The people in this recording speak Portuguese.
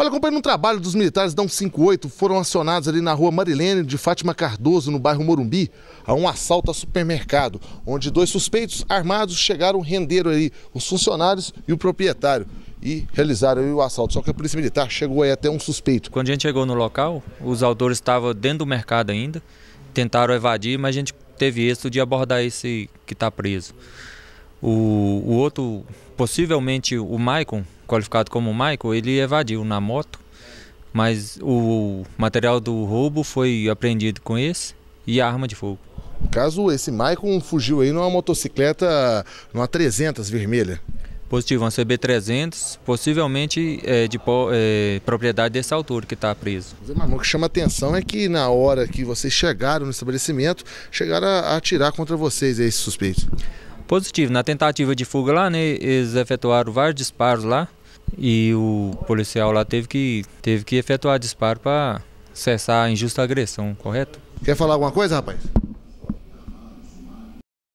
Olha, acompanhando um trabalho dos militares da 158, foram acionados ali na rua Marilene de Fátima Cardoso, no bairro Morumbi, a um assalto a supermercado, onde dois suspeitos armados chegaram, renderam ali os funcionários e o proprietário e realizaram o assalto. Só que a polícia militar chegou aí até um suspeito. Quando a gente chegou no local, os autores estavam dentro do mercado ainda, tentaram evadir, mas a gente teve êxito de abordar esse que está preso. O, o outro, possivelmente o Maicon, qualificado como Maicon, ele evadiu na moto, mas o material do roubo foi apreendido com esse e a arma de fogo. No caso, esse Maicon fugiu aí numa motocicleta, numa 300 vermelha. Positivo, uma CB300, possivelmente é, de é, propriedade desse autor que está preso. Mas o que chama atenção é que na hora que vocês chegaram no estabelecimento, chegaram a, atirar contra vocês, é esse suspeito positivo. Na tentativa de fuga lá, né, eles efetuaram vários disparos lá e o policial lá teve que, teve que efetuar disparo para cessar a injusta agressão, correto? Quer falar alguma coisa, rapaz?